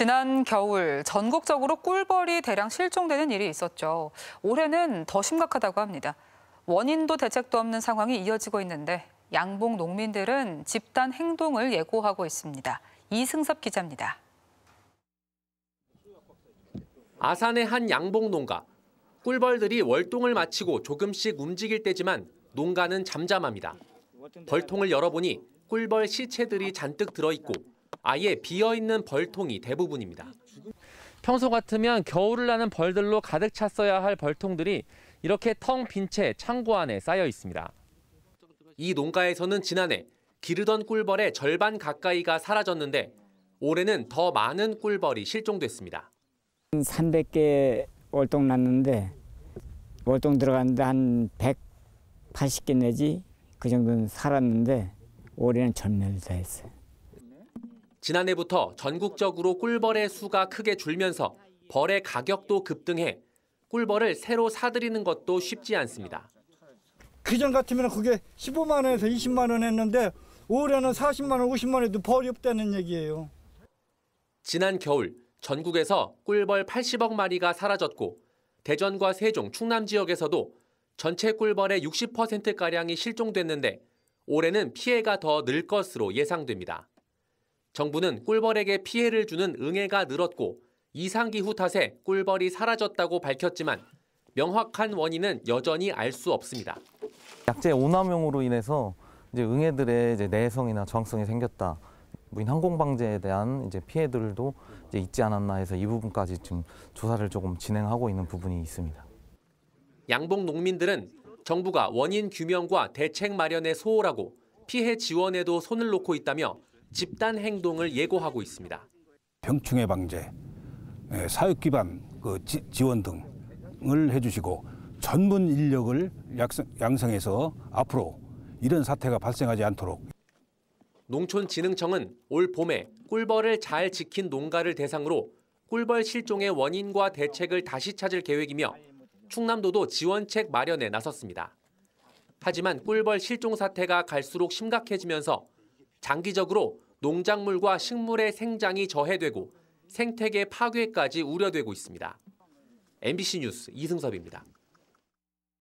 지난 겨울 전국적으로 꿀벌이 대량 실종되는 일이 있었죠. 올해는 더 심각하다고 합니다. 원인도 대책도 없는 상황이 이어지고 있는데 양봉 농민들은 집단 행동을 예고하고 있습니다. 이승섭 기자입니다. 아산의 한 양봉 농가. 꿀벌들이 월동을 마치고 조금씩 움직일 때지만 농가는 잠잠합니다. 벌통을 열어보니 꿀벌 시체들이 잔뜩 들어있고 아예 비어있는 벌통이 대부분입니다. 평소 같으면 겨울을 나는 벌들로 가득 찼어야 할 벌통들이 이렇게 텅 빈 채 창고 안에 쌓여 있습니다. 이 농가에서는 지난해 기르던 꿀벌의 절반 가까이가 사라졌는데 올해는 더 많은 꿀벌이 실종됐습니다. 300개 월동 났는데 월동 들어갔는데 한 180개 내지 그 정도는 살았는데 올해는 전멸 다했어요. 지난해부터 전국적으로 꿀벌의 수가 크게 줄면서 벌의 가격도 급등해 꿀벌을 새로 사들이는 것도 쉽지 않습니다. 그전 같으면 그게 15만 원에서 20만 원 했는데 올해는 40만 원, 50만 원에도 벌이 없다는 얘기예요. 지난 겨울 전국에서 꿀벌 80억 마리가 사라졌고 대전과 세종, 충남 지역에서도 전체 꿀벌의 60%가량이 실종됐는데 올해는 피해가 더 늘 것으로 예상됩니다. 정부는 꿀벌에게 피해를 주는 응해가 늘었고 이상기후 탓에 꿀벌이 사라졌다고 밝혔지만 명확한 원인은 여전히 알 수 없습니다. 약제 오남용으로 인해서 이제 응애들의 이제 내성이나 저항성이 생겼다. 무인 뭐 항공 방제에 대한 이제 피해들도 이제 있지 않았나 해서 이 부분까지 지금 조사를 조금 진행하고 있는 부분이 있습니다. 양봉 농민들은 정부가 원인 규명과 대책 마련에 소홀하고 피해 지원에도 손을 놓고 있다며 집단 행동을 예고하고 있습니다. 병충해 방제, 네, 사육 기반 그 지원 등을 해주시고 전문 인력을 양성해서 앞으로 이런 사태가 발생하지 않도록. 농촌진흥청은 올 봄에 꿀벌을 잘 지킨 농가를 대상으로 꿀벌 실종의 원인과 대책을 다시 찾을 계획이며 충남도도 지원책 마련에 나섰습니다. 하지만 꿀벌 실종 사태가 갈수록 심각해지면서 장기적으로 농작물과 식물의 생장이 저해되고 생태계 파괴까지 우려되고 있습니다. MBC 뉴스 이승섭입니다.